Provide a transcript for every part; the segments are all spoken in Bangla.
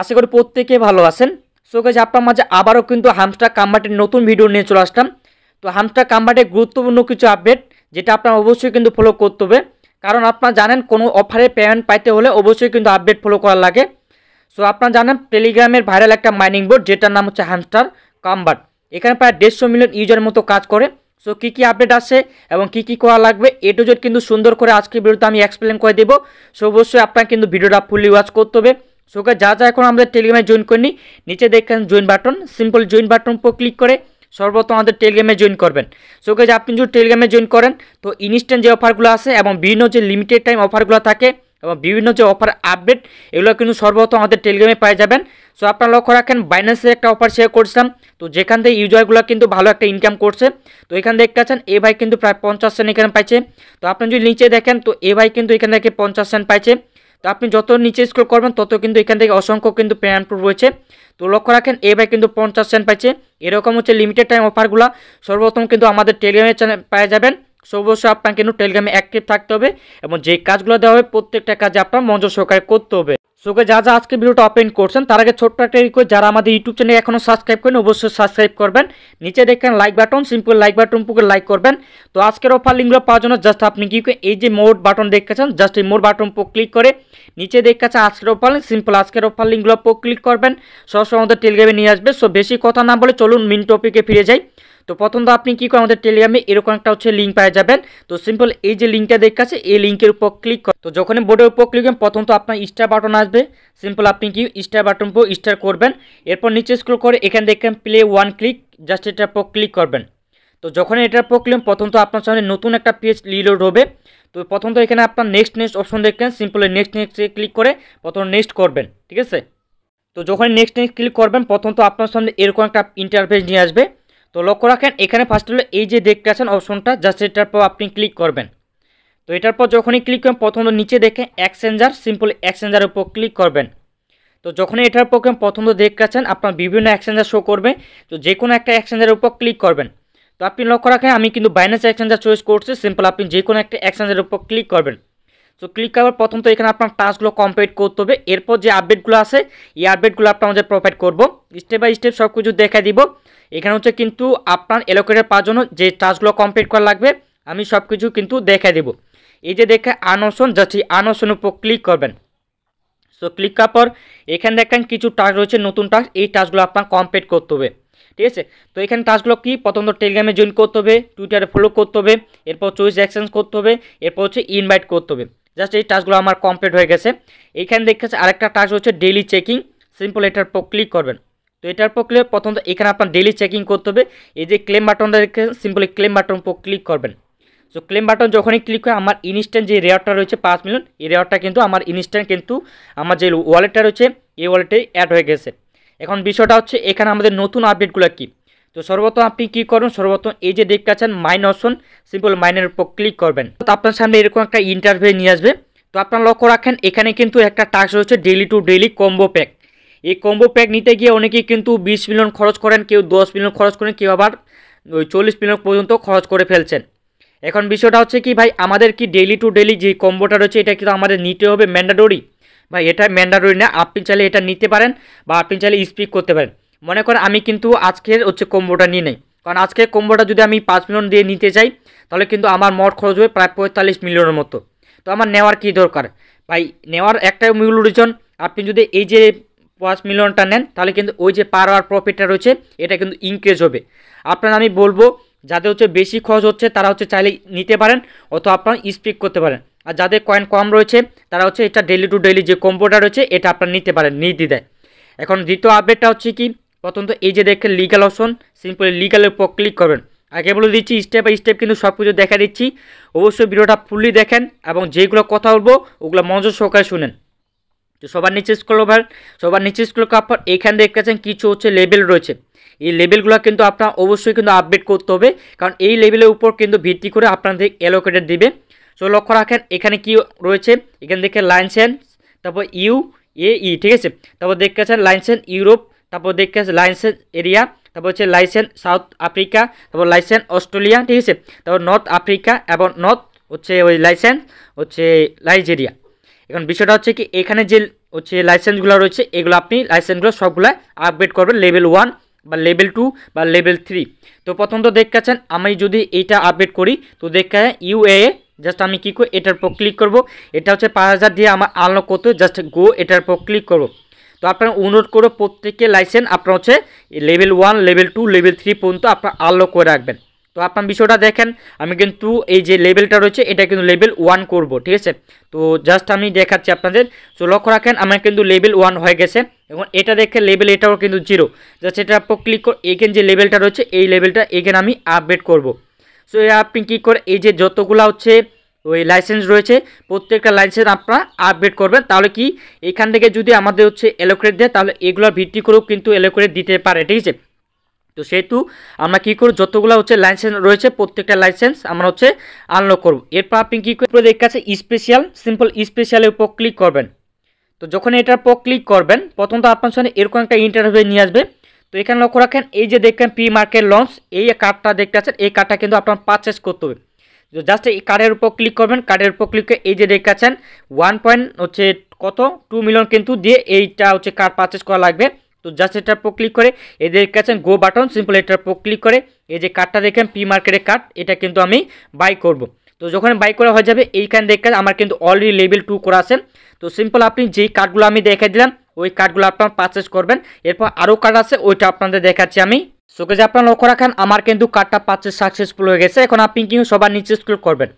আশা করি প্রত্যেকে ভালো আছেন সো গাইজ আপনার মাঝে আবারও কিন্তু হামস্টার কাম্বাটের নতুন ভিডিও নিয়ে চলে আসলাম তো হামস্টার কাম্বাটের গুরুত্বপূর্ণ কিছু আপডেট যেটা আপনার অবশ্যই কিন্তু ফলো করতে হবে কারণ আপনারা জানেন কোনো অফারে পেমেন্ট পাইতে হলে অবশ্যই কিন্তু আপডেট ফলো করা লাগে সো আপনারা জানেন টেলিগ্রামের ভাইরাল একটা মাইনিং বোর্ড যেটার নাম হচ্ছে হামস্টার কাম্বাট এখানে প্রায় দেড়শো মিলিয়ন ইউজার মতো কাজ করে সো কী কী আপডেট আসে এবং কি কি করা লাগবে এ টু জেড কিন্তু সুন্দর করে আজকে ভিডিওতে আমি এক্সপ্লেন করে দেবো সো অবশ্যই আপনার কিন্তু ভিডিওটা ফুলি ওয়াচ করতে হবে সো যা যা এখন আমাদের টেলিগ্রামে জয়েন করিনি নিচে দেখেন join button simple join button উপর ক্লিক করে সর্বপ্রথম আমাদের টেলিগ্রামে জয়েন করবেন সো গাইজ আপনি যদি টেলিগ্রামে জয়েন করেন তো ইনস্ট্যান্ট যে অফারগুলো আছে এবং বিভিন্ন যে লিমিটেড টাইম অফারগুলো থাকে এবং বিভিন্ন যে অফার আপডেট এগুলো কিন্তু সর্বপ্রথম আমাদের টেলিগ্রামে পেয়ে যাবেন সো আপনারা লক্ষ্য রাখেন বাইন্যান্সের একটা অফার শেয়ার করছিলাম তো যেখান থেকে ইউজারগুলো কিন্তু ভালো একটা ইনকাম করছে তো এখান দেখতে পাচ্ছেন এ ভাই কিন্তু প্রায় পঞ্চাশ সেন্ট এখানে পাইছে তো আপনি যদি নিচে দেখেন তো এ ভাই কিন্তু এখান থেকে পঞ্চাশ সেন্ট পাইছে তো আপনি যত নিচে স্ক্রল করবেন তত কিন্তু এখান থেকে অসংখ্য কিন্তু পেমেন্ট প্রুফ রয়েছে তো লক্ষ্য রাখেন এ কিন্তু পঞ্চাশ সেন্ট পাইছে এরকম হচ্ছে লিমিটেড টাইম অফারগুলো সর্বপ্রথম কিন্তু আমাদের চ্যানেল পেয়ে যাবেন সো অবশ্যই আপনাকে কিন্তু টেলিগ্রামে অ্যাক্টিভ থাকতে হবে এবং যে কাজগুলো দেওয়া হবে প্রত্যেকটা কাজ আপনার মনোযোগ সহকারে করতে হবে সোকে যা যা আজকে ভিডিওটা ওপেন করছেন তার আগে ছোট্ট একটা রিকোয়েস্ট যারা আমাদের ইউটিউব চ্যানেল এখনও সাবস্ক্রাইব করেন অবশ্যই সাবস্ক্রাইব করবেন নিচে দেখেন like button simple like button পুকুর লাইক করবেন তো আজকের অফার লিঙ্কগুলো পাওয়ার জন্য জাস্ট আপনি কি এই যে মোর বাটন দেখতেছেন জাস্ট এই মোড় বাটন পর ক্লিক করে নিচে দেখতেছেন আজকের অফার সিম্পল আজকের অফার লিঙ্কগুলো পর ক্লিক করবেন সরাসরি আমাদের টেলিগ্রামে নিয়ে আসবে সো বেশি কথা না বলে চলুন মিন টপিকে ফিরে যাই তো প্রথম তো আপনি কী করে আমাদের টেলিগ্রামে এরকম একটা হচ্ছে লিঙ্ক পাওয়া যাবেন তো সিম্পল এই যে লিঙ্কটা দেখ আছে এই লিঙ্কের উপর ক্লিক তো যখন বোর্ডের উপর ক্লিক করবেন প্রথম তো আপনার স্টার বাটন আসবে সিম্পল আপনি কি স্টার বাটন উপর স্টার করবেন এরপর নিচে স্ক্রোল করে এখানে দেখবেন প্লে ওয়ান ক্লিক জাস্ট এটার উপর ক্লিক করবেন তো যখন এটার উপর ক্লিক প্রথম তো আপনার সামনে নতুন একটা পেজ রিলোড হবে তো প্রথম তো এখানে আপনার নেক্সট নেক্সট অপশন দেখবেন সিম্পল নেক্সট নেক্সট ক্লিক করে প্রথম নেক্সট করবেন ঠিক আছে তো যখন নেক্সট নেক্সট ক্লিক করবেন প্রথম তো আপনার সামনে এরকম একটা ইন্টারফেস নিয়ে আসবে তো লক্ষ্য রাখেন এখানে ফার্স্ট হলো এই যে দেখতে আছেন অপশনটা জাস্ট এটার পর আপনি ক্লিক করবেন তো এটার পর যখনই ক্লিক করবেন প্রথম নিচে দেখে এক্সচেঞ্জার সিম্পল এক্সচেঞ্জার উপর ক্লিক করবেন তো যখনই এটার পর প্রথম দেখতে আছেন আপনার বিভিন্ন এক্সচেঞ্জার শো করবে তো যে কোনো একটা এক্সচেঞ্জারের উপর ক্লিক করবেন তো আপনি লক্ষ্য রাখেন আমি কিন্তু বাইনাস এক্সচেঞ্জার চয়েস করছি সিম্পল আপনি যে কোনো একটা এক্সচেঞ্জের উপর ক্লিক করবেন সো ক্লিক করার প্রথম তো এখানে আপনার টাস্কগুলো কমপ্লিট করতে হবে এরপর যে আপডেটগুলো আছে এই আপডেটগুলো আপনার আমাদের প্রোভাইড করবো স্টেপ বাই স্টেপ সব কিছু দেখা দিব এখানে হচ্ছে কিন্তু আপনার এলোকেটের পাওয়ার জন্য যে টাস্কগুলো কমপ্লিট করা লাগবে আমি সব কিছু কিন্তু দেখা দিব এই যে দেখে আনশন যাচ্ছি আনশন উপর ক্লিক করবেন সো ক্লিক করার পর এখানে দেখেন কিছু টাস্ক রয়েছে নতুন টাস্ক এই টাস্কগুলো আপনার কমপ্লিট করতে হবে ঠিক আছে তো এখানে টাস্কগুলো কী প্রথমত টেলিগ্রামে জয়েন করতে হবে টুইটারে ফলো করতে হবে এরপর চয়েস এক্সচেঞ্জ করতে হবে এরপর হচ্ছে ইনভাইট করতে হবে জাস্ট এই টাস্কগুলো আমার কমপ্লিট হয়ে গেছে এইখানে দেখতেছে আরেকটা টাস্ক হচ্ছে ডেলি চেকিং সিম্পল এটার পর ক্লিক করবেন তো এটার পর ক্লিক প্রথমত এখানে আপনার ডেলি চেকিং করতে হবে এই যে ক্লেম বাটনটা দেখে সিম্পলি ক্লেম বাটন উপর ক্লিক করবেন সো ক্লেম বাটন যখনই ক্লিক হয় আমার ইনস্ট্যান্ট যে রেওয়ার্ডটা রয়েছে পাঁচ মিলিয়ন এই রেওয়ার্ডটা কিন্তু আমার ইনস্ট্যান্ট কিন্তু আমার যে ওয়ালেটটা রয়েছে এই ওয়ালেটে অ্যাড হয়ে গেছে এখন বিষয়টা হচ্ছে এখানে আমাদের নতুন আপডেটগুলো কী তো সর্বপ্রথম আপনি কি করুন সর্বপ্রথম এই যে দেখতে আছেন মাইন অপশন সিম্পল মাইনের উপর ক্লিক করবেন তো আপনার সামনে এরকম একটা ইন্টারভিউ নিয়ে আসবে তো আপনার লক্ষ্য রাখেন এখানে কিন্তু একটা টাস্ক রয়েছে daily to daily combo pack এই কম্বো প্যাক নিতে গিয়ে অনেকেই কিন্তু বিশ মিলিয়ন খরচ করেন কেউ দশ মিলিয়ন খরচ করেন কেউ আবার ওই চল্লিশ মিলিয়ন পর্যন্ত খরচ করে ফেলছেন এখন বিষয়টা হচ্ছে কি ভাই আমাদের কি ডেলি টু ডেলি যে কম্বোটা রয়েছে এটা কিন্তু আমাদের নিতে হবে ম্যান্ডাডরি ভাই এটা ম্যান্ডাডরি না আপনি চাইলে এটা নিতে পারেন বা আপনি চাইলে স্পিক করতে পারেন মনে করেন আমি কিন্তু আজকের হচ্ছে কম্বোটা নিয়ে নেই কারণ আজকে কম্বোটা যদি আমি পাঁচ মিলিয়ন দিয়ে নিতে চাই তাহলে কিন্তু আমার মোট খরচ হবে প্রায় পঁয়তাল্লিশ মিলিয়নের মতো তো আমার নেওয়ার কী দরকার ভাই নেওয়ার একটাই মূল রিজন আপনি যদি এই যে পাঁচ মিলিয়নটা নেন তাহলে কিন্তু ওই যে পার আওয়ার প্রফিটটা রয়েছে এটা কিন্তু ইনক্রিজ হবে আপনার আমি বলবো যাদের হচ্ছে বেশি খরচ হচ্ছে তারা হচ্ছে চাইলে নিতে পারেন অথবা আপনারা স্পিক করতে পারেন আর যাদের কয়েন কম রয়েছে তারা হচ্ছে এটা ডেলি টু ডেলি যে কম্পোটা রয়েছে এটা আপনারা নিতে পারেন দেয় এখন দ্বিতীয় আপডেটটা হচ্ছে কি প্রথমত এই যে দেখে লিগাল অপশন সিম্পলি লিগালের উপর ক্লিক করবেন আগে বলে দিচ্ছি স্টেপ বাই স্টেপ কিন্তু সব কিছু দেখা দিচ্ছি অবশ্যই ভিডিওটা ফুললি দেখেন এবং যেগুলো কথা বলবো ওগুলো মনোযোগ সহকারে শুনেন তো সবার নিচে স্কুল ওভার সবার নিচে স্কুল কাপড় এখানে দেখতেছেন কিছু হচ্ছে লেভেল রয়েছে এই লেভেলগুলো কিন্তু আপনার অবশ্যই কিন্তু আপডেট করতে হবে কারণ এই লেভেলের উপর কিন্তু ভিত্তি করে আপনাদের অ্যালোকেটেড দিবে সো লক্ষ্য রাখেন এখানে কি রয়েছে এখানে দেখে লাইনসেন্স তারপর ইউ এ ই ঠিক আছে তারপর দেখতেছেন লাইনসেন ইউরোপ তারপর দেখতে আছে লাইসেন্স এরিয়া তারপর হচ্ছে লাইসেন্স সাউথ আফ্রিকা তারপর লাইসেন্স অস্ট্রেলিয়া ঠিক আছে তারপর নর্থ আফ্রিকা এবং নর্থ হচ্ছে ওই লাইসেন্স হচ্ছে লাইজেরিয়া এখন বিষয়টা হচ্ছে কি এখানে যে হচ্ছে লাইসেন্সগুলো রয়েছে এগুলো আপনি লাইসেন্সগুলো সবগুলো আপডেট করবেন লেভেল ওয়ান বা লেভেল টু বা লেভেল থ্রি তো প্রথম তো দেখাচ্ছেন আমি যদি এইটা আপডেট করি তো দেখা ইউএএ জাস্ট আমি কী করি এটার পর ক্লিক করবো এটা হচ্ছে পাঁচ হাজার দিয়ে আমার আনলক করতে জাস্ট গো এটার উপর ক্লিক করবো তো আপনার অনুরোধ করে প্রত্যেকে লাইসেন্স আপনার হচ্ছে level one level two level three পর্যন্ত আপনার আলো করে রাখবেন তো আপনার বিষয়টা দেখেন আমি কিন্তু এই যে লেভেলটা রয়েছে এটা কিন্তু লেভেল ওয়ান করব ঠিক আছে তো জাস্ট আমি দেখাচ্ছি আপনাদের তো লক্ষ্য রাখেন আমার কিন্তু লেভেল ওয়ান হয়ে গেছে এবং এটা দেখে লেভেল এটাও কিন্তু জিরো জাস্ট এটা আপনি ক্লিক করে এখানে যে লেভেলটা রয়েছে এই লেভেলটা এখানে আমি আপডেট করব সো আপনি কী করে এই যে যতগুলো হচ্ছে ওই লাইসেন্স রয়েছে প্রত্যেকটা লাইসেন্স আপনারা আপডেট করবেন তাহলে কি এখান থেকে যদি আমাদের হচ্ছে অ্যালোকেট দেয় তাহলে এগুলোর ভিত্তি করেও কিন্তু অ্যালোকেট দিতে পারে ঠিক আছে তো সেহেতু আমরা কী করব যতগুলো হচ্ছে লাইসেন্স রয়েছে প্রত্যেকটা লাইসেন্স আমরা হচ্ছে আনলক করব এরপর আপনি কী করে দেখতে আছে স্পেশাল সিম্পল স্পেশালের উপর ক্লিক করবেন তো যখন এটার উপর ক্লিক করবেন প্রথমত আপনার সঙ্গে এরকম একটা ইন্টারভিউ নিয়ে আসবে তো এখানে লক্ষ্য রাখেন এই যে দেখবেন প্রি মার্কেট লঞ্চ এই কার্ডটা দেখতে আছেন এই কার্ডটা কিন্তু আপনার পারচেস করতে হবে জাস্ট এই কার্ডের উপর ক্লিক করবেন কার্ডের উপর ক্লিক করে এই যে দেখাচ্ছেন ওয়ান পয়েন্ট হচ্ছে কত টু মিলিয়ন কিন্তু দিয়ে এইটা হচ্ছে কার্ড পারচেস করা লাগবে তো জাস্ট এটার উপর ক্লিক করে এই যে দেখতে গো বাটন সিম্পল এটার উপর ক্লিক করে এই যে কার্ডটা দেখেন পি মার্কেটের কার্ড এটা কিন্তু আমি বাই করব তো যখন বাই করা হয়ে যাবে এইখান দেখে আমার কিন্তু অলরেডি লেভেল টু করা আছে তো সিম্পল আপনি যেই কার্ডগুলো আমি দেখে দিলাম ওই কার্ডগুলো আপনার পারচেস করবেন এরপর আরও কার্ড আছে ওইটা আপনাদের দেখাচ্ছি আমি সো যে আপনারা লক্ষ্য রাখেন আমার কিন্তু কার্ডটা পাচ্ছে সাকসেসফুল হয়ে গেছে এখন আপনি কিন্তু সবার নিচে স্কুল করবেন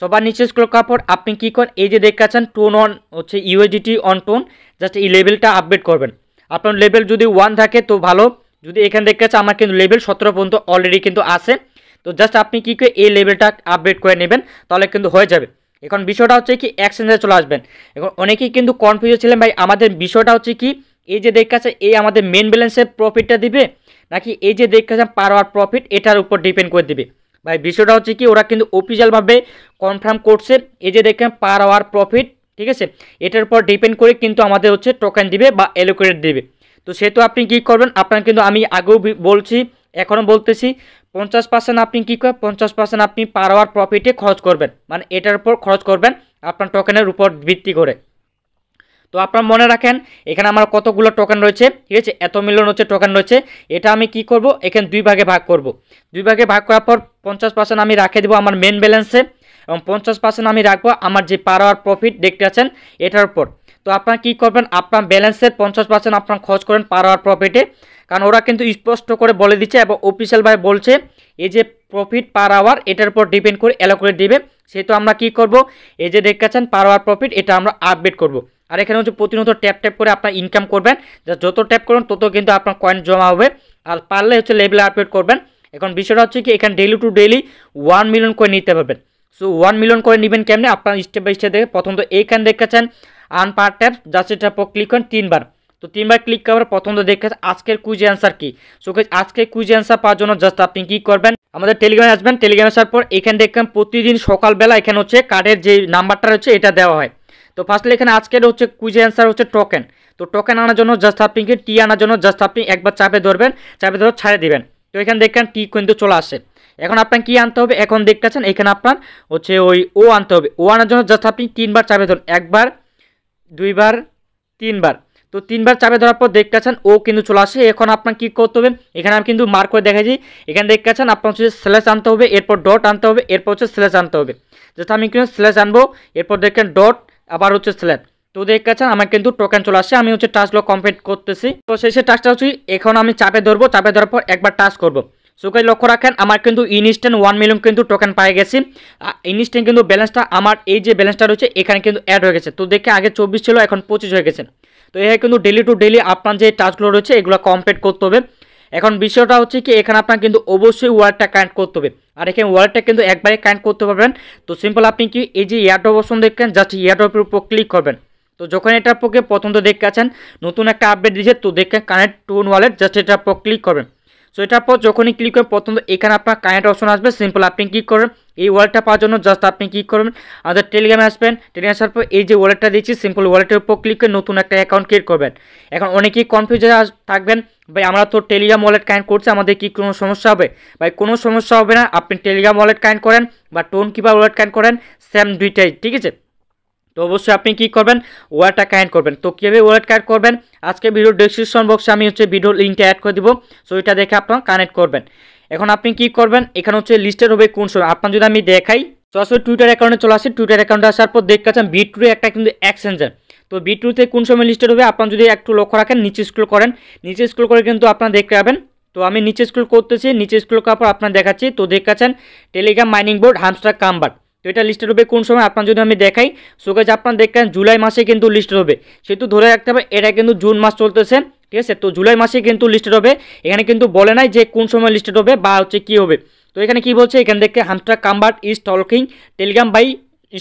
সবার নিচে স্কুল করার পর আপনি কী করেন এই যে দেখতে আছেন টোন অন হচ্ছে ইউএডিটি অন টোন জাস্ট এই লেভেলটা আপডেট করবেন আপনার লেভেল যদি ওয়ান থাকে তো ভালো যদি এখানে দেখতে আছে আমার কিন্তু লেভেল সতেরো পর্যন্ত অলরেডি কিন্তু আছে তো জাস্ট আপনি কী করে এই লেভেলটা আপডেট করে নেবেন তাহলে কিন্তু হয়ে যাবে এখন বিষয়টা হচ্ছে কি এক্সচেঞ্জে চলে আসবেন এখন অনেকেই কিন্তু কনফিউজ ছিলেন ভাই আমাদের বিষয়টা হচ্ছে কি এই যে দেখতে আছে এই আমাদের মেন ব্যালেন্সের প্রফিটটা দিবে নাকি এই যে দেখেছেন পার আওয়ার প্রফিট এটার উপর ডিপেন্ড করে দেবে ভাই বিষয়টা হচ্ছে কি ওরা কিন্তু অফিসিয়ালভাবে কনফার্ম করছে এই যে দেখেন পার আওয়ার প্রফিট ঠিক আছে এটার উপর ডিপেন্ড করে কিন্তু আমাদের হচ্ছে টোকেন দিবে বা অ্যালোকেট দেবে তো সেহেতু আপনি কি করবেন আপনার কিন্তু আমি আগেও বলছি এখনও বলতেছি পঞ্চাশ পার্সেন্ট আপনি কী করেন পঞ্চাশ পার্সেন্ট আপনি পার আওয়ার প্রফিটে খরচ করবেন মানে এটার উপর খরচ করবেন আপনার টোকেনের উপর ভিত্তি করে তো আপনারা মনে রাখেন এখানে আমার কতগুলো টোকেন রয়েছে ঠিক আছে এত মিলিয়ন হচ্ছে টোকেন রয়েছে এটা আমি কি করব এখানে দুই ভাগে ভাগ করব দুই ভাগে ভাগ করার পর পঞ্চাশ পার্সেন্ট আমি রাখে দেবো আমার মেন ব্যালেন্সে এবং পঞ্চাশ পার্সেন্ট আমি রাখবো আমার যে পার আওয়ার প্রফিট দেখতে আছেন এটার উপর তো আপনারা কী করবেন আপনার ব্যালেন্সের পঞ্চাশ পার্সেন্ট আপনার খরচ করেন পার আওয়ার প্রফিটে কারণ ওরা কিন্তু স্পষ্ট করে বলে দিচ্ছে এবং অফিসিয়ালভাবে বলছে এই যে প্রফিট পার আওয়ার এটার উপর ডিপেন্ড করে অ্যালোকেট দিবে সেহেতু আমরা কি করব এই যে দেখতে আছেন পার আওয়ার প্রফিট এটা আমরা আপডেট করব আর এখানে হচ্ছে প্রতিনিয়ত ট্যাপ ট্যাপ করে আপনার ইনকাম করবেন যা যত ট্যাপ করবেন তত কিন্তু আপনার কয়েন জমা হবে আর পারলে হচ্ছে লেভেল আপডেট করবেন এখন বিষয়টা হচ্ছে কি এখানে daily to daily one million করে নিতে পারবেন সো ওয়ান মিলিয়ন করে নেবেন কেমনে আপনার স্টেপ বাই স্টেপ দেখে প্রথমত এইখানে দেখেছেন আন পার ট্যাপ জাস্ট এটার পর ক্লিক করেন তিনবার তো তিনবার ক্লিক করার প্রথম তো দেখে আজকের কুইজ অ্যান্সার কি সো আজকে কুইজ অ্যান্সার পাওয়ার জন্য জাস্ট আপনি কী করবেন আমাদের টেলিগ্রামে আসবেন টেলিগ্রামে আসার পর এখানে দেখবেন প্রতিদিন সকালবেলা এখানে হচ্ছে কার্ডের যে নাম্বারটা রয়েছে এটা দেওয়া হয় তো ফার্স্টলি এখানে আজকের হচ্ছে কুইজের অ্যান্সার হচ্ছে টোকেন তো টোকেন আনার জন্য জাস্ট আপনি কি টি আনার জন্য জাস্ট আপনি একবার চাপে ধরবেন চাপে ধরে ছাড়ে দিবেন তো এখানে দেখেন টি কিন্তু চলে আসে এখন আপনার কি আনতে হবে এখন দেখতেছেন এখানে আপনার হচ্ছে ওই ও আনতে হবে ও আনার জন্য জাস্ট আপনি তিনবার চাপে ধরুন একবার দুইবার তিনবার তো তিনবার চাপে ধরার পর দেখতেছেন ও কিন্তু চলে আসে এখন আপনার কী করতে হবে এখানে আমি কিন্তু মার্ক করে দেখাই এখানে দেখতেছেন আপনার হচ্ছে স্ল্যাশ আনতে হবে এরপর ডট আনতে হবে এরপর হচ্ছে স্ল্যাশ আনতে হবে যেটা আমি কিন্তু স্ল্যাশ আনবো এরপর দেখেন ডট আবার হচ্ছে স্ল্যাব তো কাছে আমার কিন্তু টোকেন চলে আসছে আমি হচ্ছে টাস্কগুলো কমপ্লিট করতেছি তো শেষে টাস্কটা হচ্ছে এখন আমি চাপে ধরবো চাপে ধরার পর একবার টাস্ক করবো সো লক্ষ্য রাখেন আমার কিন্তু ইনস্ট্যান্ট ওয়ান মিলিয়ন কিন্তু টোকেন পাই গেছি ইনস্ট্যান্ট কিন্তু ব্যালেন্সটা আমার এই যে ব্যালেন্সটা রয়েছে এখানে কিন্তু অ্যাড হয়ে গেছে তো দেখে আগে চব্বিশ ছিল এখন পঁচিশ হয়ে গেছে তো এখানে কিন্তু ডেলি টু ডেলি আপনার যে টাস্কগুলো রয়েছে এগুলো কমপ্লিট করতে হবে এখন বিষয়টা হচ্ছে কি এখানে আপনার কিন্তু অবশ্যই ওয়ালেটটা কানেক্ট করতে হবে আর এখানে ওয়ালেটটা কিন্তু একবারে কানেক্ট করতে পারবেন তো সিম্পল আপনি কি এই যে এয়ারড্রপ অপশন দেখবেন জাস্ট এয়ারড্রপের উপর ক্লিক করবেন তো যখন এটার পক্ষে প্রথম তো দেখতে আছেন নতুন একটা আপডেট দিয়েছে তো দেখে কানেক্ট টু ওয়ালেট জাস্ট এটার পর ক্লিক করবেন সো এটার পর যখনই ক্লিক করেন প্রথম এখানে আপনার কানেক্ট অপশন আসবে সিম্পল আপনি ক্লিক করবেন এই ওয়ালেটটা পাওয়ার জন্য জাস্ট আপনি ক্লিক করবেন আমাদের টেলিগ্রামে আসবেন টেলিগ্রাম আসার পর এই যে ওয়ালেটটা দিচ্ছি সিম্পল ওয়ালেটের উপর ক্লিক করে নতুন একটা অ্যাকাউন্ট ক্রিয়েট করবেন এখন অনেকেই কনফিউজে থাকবেন ভাই আমরা তো টেলিগ্রাম ওয়ালেট কানেক্ট করছি আমাদের কি কোনো সমস্যা হবে ভাই কোনো সমস্যা হবে না আপনি টেলিগ্রাম ওয়ালেট কানেক্ট করেন বা টোন কিপার ওয়ালেট কানেক্ট করেন সেম দুইটাই ঠিক আছে তো অবশ্যই আপনি কি করবেন ওয়ালেটটা কানেক্ট করবেন তো কীভাবে ওয়ালেট কানেক্ট করবেন আজকে ভিডিও ডিসক্রিপশন বক্সে আমি হচ্ছে ভিডিও লিঙ্কটা অ্যাড করে দিব সো এটা দেখে আপনারা কানেক্ট করবেন এখন আপনি কি করবেন এখানে হচ্ছে লিস্টেড হবে কোন সময় আপনার যদি আমি দেখাই সরাসরি টুইটার অ্যাকাউন্টে চলে আসে টুইটার অ্যাকাউন্টে আসার পর দেখতে পাচ্ছেন বিট্রুয়ে একটা কিন্তু এক্সচেঞ্জার তো বিট্রুতে কোন সময় লিস্টেড হবে আপনার যদি একটু লক্ষ্য রাখেন নিচে স্কুল করেন নিচে স্কুল করে কিন্তু আপনারা দেখতে পাবেন তো আমি নিচে স্ক্রল করতেছি নিচে স্কুল করার পর আপনার দেখাচ্ছি তো দেখতে Telegram mining board Hamster Kombat তো এটা লিস্টেড হবে কোন সময় আপনার যদি আমি দেখাই সো গাছ আপনার দেখেন জুলাই মাসে কিন্তু লিস্টেড হবে সেহেতু ধরে রাখতে হবে এটা কিন্তু জুন মাস চলতেছে ঠিক আছে তো জুলাই মাসে কিন্তু লিস্টেড হবে এখানে কিন্তু বলে নাই যে কোন সময় লিস্টেড হবে বা হচ্ছে কী হবে তো এখানে কি বলছে এখান থেকে Hamster Kombat is talking Telegram by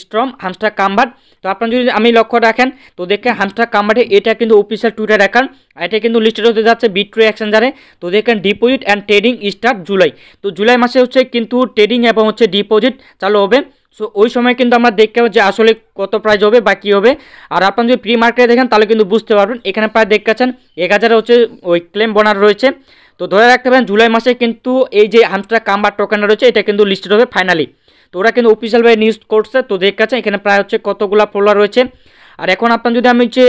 storm Hamster Kombat তো আপনারা যদি আমি লক্ষ্য রাখেন তো দেখেন হামস্টার কাম্বারে এটা কিন্তু অফিসিয়াল টুইটার অ্যাকাউন্ট এটা কিন্তু লিস্টেড হতে যাচ্ছে বিট্রো এক্সচেঞ্জারে তো দেখেন deposit and trading start July তো জুলাই মাসে হচ্ছে কিন্তু ট্রেডিং এবং হচ্ছে ডিপোজিট চালু হবে সো ওই সময় কিন্তু আমরা দেখতে পাবো যে আসলে কত প্রাইস হবে বা কী হবে আর আপনারা যদি প্রি মার্কেটে দেখেন তাহলে কিন্তু বুঝতে পারবেন এখানে প্রায় দেখতে পাচ্ছেন এক হচ্ছে ওই ক্লেম বোনার রয়েছে তো ধরে রাখতে পারেন জুলাই মাসে কিন্তু এই যে হামস্টার কাম্বার টোকেন রয়েছে এটা কিন্তু লিস্টেড হবে ফাইনালি তো ওরা কিন্তু অফিসিয়ালভাবে নিউজ করছে তো দেখাচ্ছে এখানে প্রায় হচ্ছে কতগুলা ফলোয়ার রয়েছে আর এখন আপনার যদি আমি যে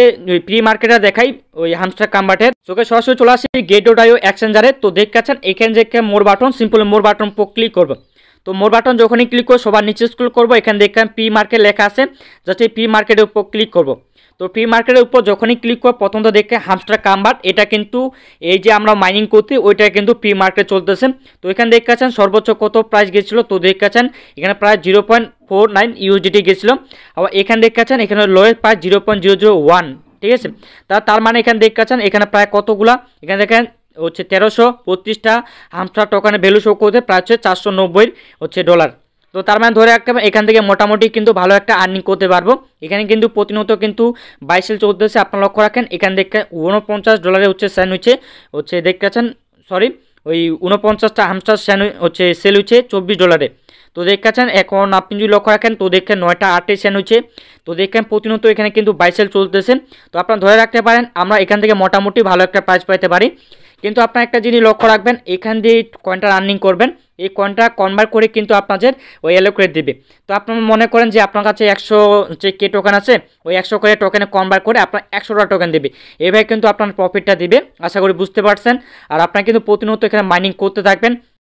প্রি মার্কেটার দেখাই ওই হামস্টার কামবাটের চোখে সরাসরি চলে আসি গেট ওটাইও অ্যাক্সেঞ্জারে তো দেখতে পাচ্ছেন এখানে যে more button simple more button click করবো তো মোর বাটন যখনই ক্লিক করবো সবার নিচে স্ক্রল করবো এখানে দেখলাম পি মার্কেট লেখা আছে জাস্ট এই পি মার্কেটের উপর ক্লিক করব তো পি মার্কেটের উপর যখনই ক্লিক করবো প্রথম তো দেখে হামস্টার কাম্বার এটা কিন্তু এই যে আমরা মাইনিং করছি ওইটা কিন্তু পি মার্কেট চলতেছে তো এখানে দেখতেছেন সর্বোচ্চ কত প্রাইস গেছিলো তো দেখতেছেন এখানে প্রায় জিরো পয়েন্ট ফোর নাইন ইউজিটি গেছিলো আবার এখানে দেখতেছেন এখানে লোয়েস্ট প্রায় zero point zero zero one ঠিক আছে তার মানে এখানে দেখতেছেন এখানে প্রায় কতগুলা এখানে দেখেন হচ্ছে তেরোশো বত্রিশটা হামস্টার টোকানের ভ্যালু শো করতে প্রায় হচ্ছে চারশো নব্বই হচ্ছে ডলার তো তার মানে ধরে রাখতে এখান থেকে মোটামুটি কিন্তু ভালো একটা আর্নিং করতে পারবো এখানে কিন্তু প্রতিনিয়ত কিন্তু বাইশে চলতেছে আপনারা লক্ষ্য রাখেন এখান থেকে উনপঞ্চাশ ডলারে হচ্ছে স্যান্ডউইচে হচ্ছে দেখতে পাচ্ছেন সরি ওই উনপঞ্চাশটা হামস্টার স্যান হচ্ছে সেল হচ্ছে চব্বিশ ডলারে তো দেখেছেন এখন আপনি যদি লক্ষ্য রাখেন তো দেখেন নয়টা আটে সেন হচ্ছে তো দেখেন প্রতিনিয়ত এখানে কিন্তু বাইসেল চলতেছে তো আপনারা ধরে রাখতে পারেন আমরা এখান থেকে মোটামুটি ভালো একটা প্রাইজ পাইতে পারি কিন্তু আপনার একটা জিনিস লক্ষ্য রাখবেন এখান দিয়ে কয়েনটা রানিং করবেন এই কয়েনটা কনভার্ট করে কিন্তু আপনাদের ওই করে দেবে তো আপনারা মনে করেন যে আপনার কাছে একশো যে কে টোকেন আছে ওই একশো করে টোকেনে কনভার্ট করে আপনার একশোটা টোকেন দেবে এভাবে কিন্তু আপনার প্রফিটটা দিবে আশা করি বুঝতে পারছেন আর আপনার কিন্তু প্রতিনিয়ত এখানে মাইনিং করতে থাকবেন